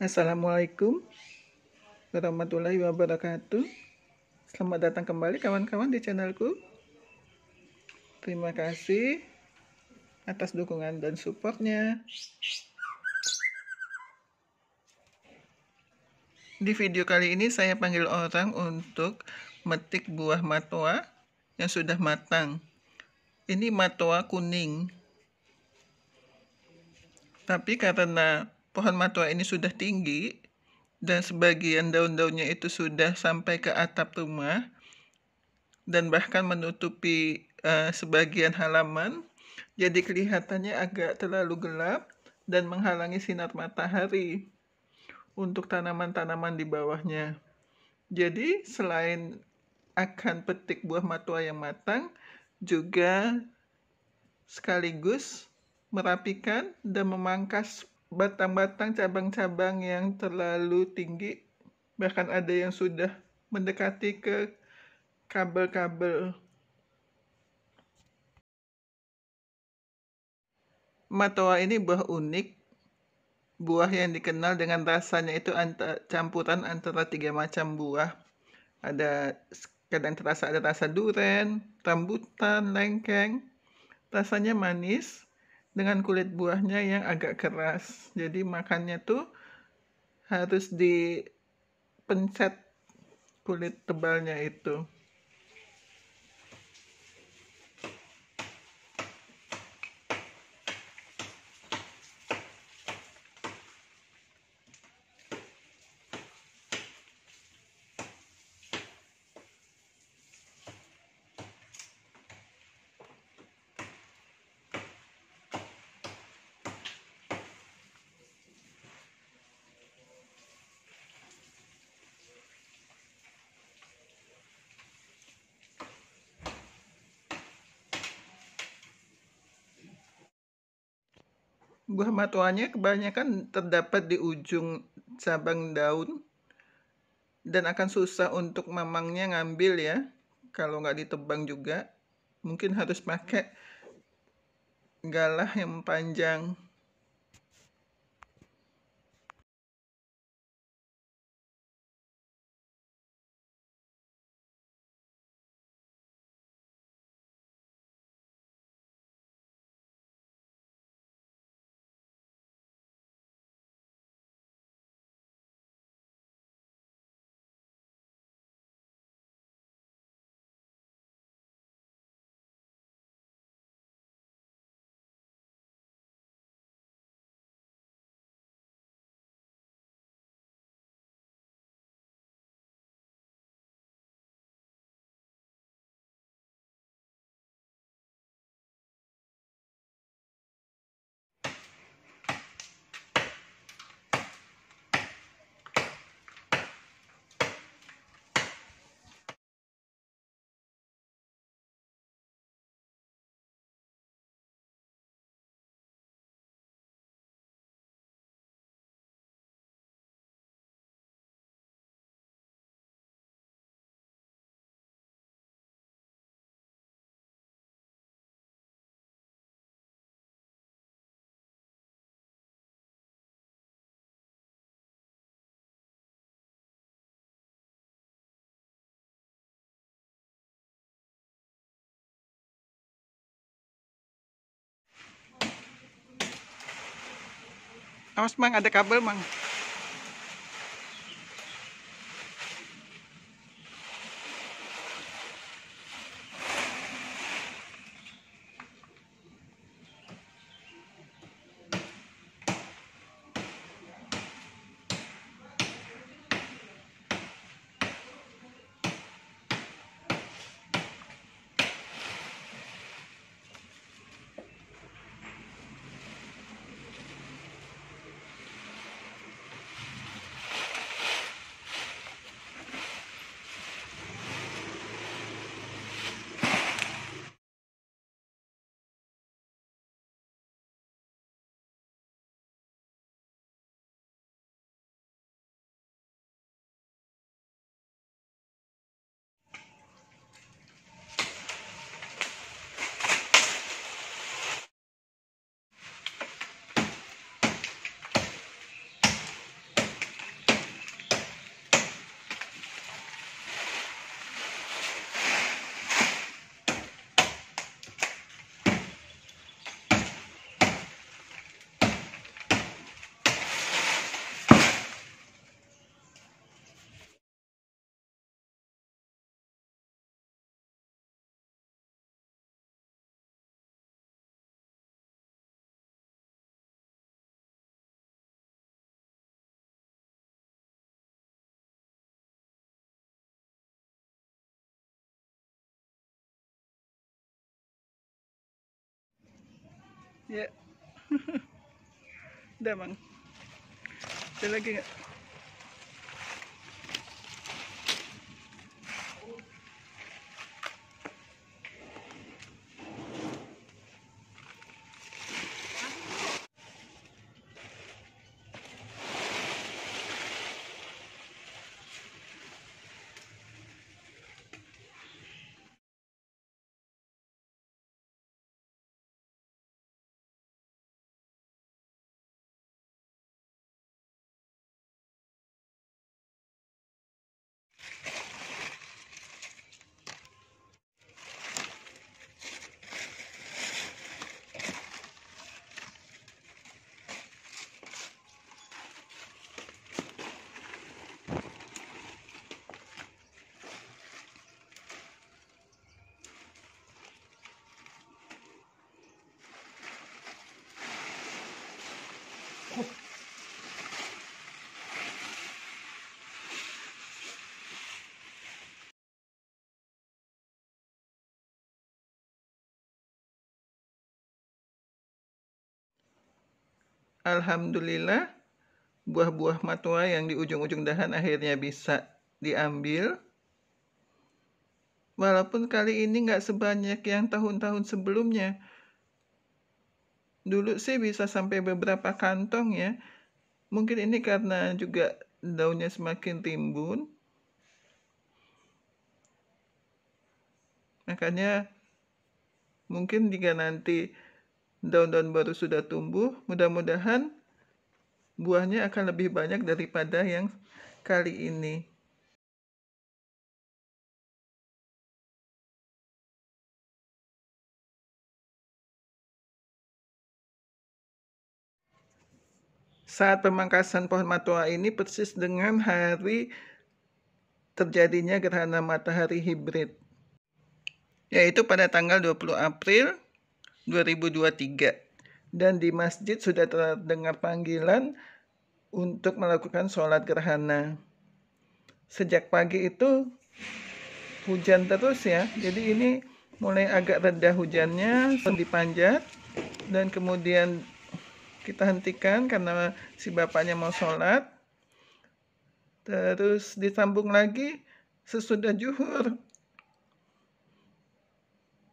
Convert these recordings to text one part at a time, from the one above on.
Assalamualaikum warahmatullahi wabarakatuh. Selamat datang kembali kawan-kawan di channelku. Terima kasih atas dukungan dan supportnya. Di video kali ini saya panggil orang untuk metik buah matoa yang sudah matang. Ini matoa kuning. Tapi karena pohon matua ini sudah tinggi dan sebagian daun-daunnya itu sudah sampai ke atap rumah dan bahkan menutupi uh, sebagian halaman jadi kelihatannya agak terlalu gelap dan menghalangi sinar matahari untuk tanaman-tanaman di bawahnya. Jadi selain akan petik buah matua yang matang, juga sekaligus merapikan dan memangkas batang-batang cabang-cabang yang terlalu tinggi bahkan ada yang sudah mendekati ke kabel-kabel matoa ini buah unik buah yang dikenal dengan rasanya itu antar, campuran antara tiga macam buah ada kadang terasa ada rasa duren rambutan lengkeng rasanya manis dengan kulit buahnya yang agak keras. Jadi makannya tuh harus dipencet kulit tebalnya itu. Buah matuanya kebanyakan terdapat di ujung cabang daun dan akan susah untuk mamangnya ngambil ya. Kalau nggak ditebang juga, mungkin harus pakai galah yang panjang. Awas mang, ada kabel mang. Ya. Udah, Mang. Ada lagi nggak? Alhamdulillah buah-buah matua yang di ujung-ujung dahan akhirnya bisa diambil. Walaupun kali ini nggak sebanyak yang tahun-tahun sebelumnya. Dulu sih bisa sampai beberapa kantong ya. Mungkin ini karena juga daunnya semakin timbun. Makanya mungkin jika nanti daun-daun baru sudah tumbuh. Mudah-mudahan buahnya akan lebih banyak daripada yang kali ini. Saat pemangkasan pohon matua ini persis dengan hari terjadinya gerhana matahari hibrid, yaitu pada tanggal 20 April 2023 dan di masjid sudah terdengar panggilan untuk melakukan sholat gerhana. Sejak pagi itu hujan terus ya, jadi ini mulai agak rendah hujannya dipanjat dan kemudian kita hentikan karena si bapaknya mau sholat. Terus disambung lagi sesudah juhur.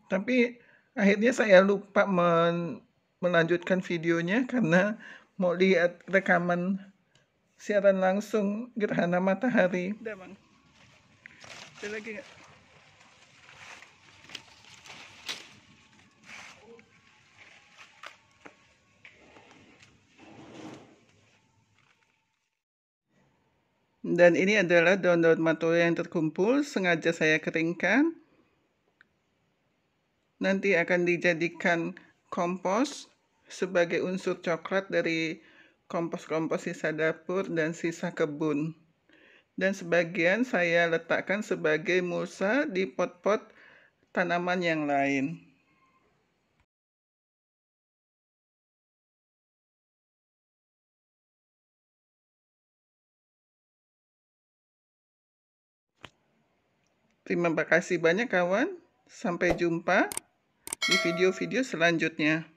Tapi Akhirnya saya lupa men melanjutkan videonya karena mau lihat rekaman siaran langsung gerhana matahari. Dan ini adalah daun-daun material yang terkumpul, sengaja saya keringkan nanti akan dijadikan kompos sebagai unsur coklat dari kompos-kompos sisa dapur dan sisa kebun. Dan sebagian saya letakkan sebagai mulsa di pot-pot tanaman yang lain. Terima kasih banyak kawan. Sampai jumpa di video-video selanjutnya.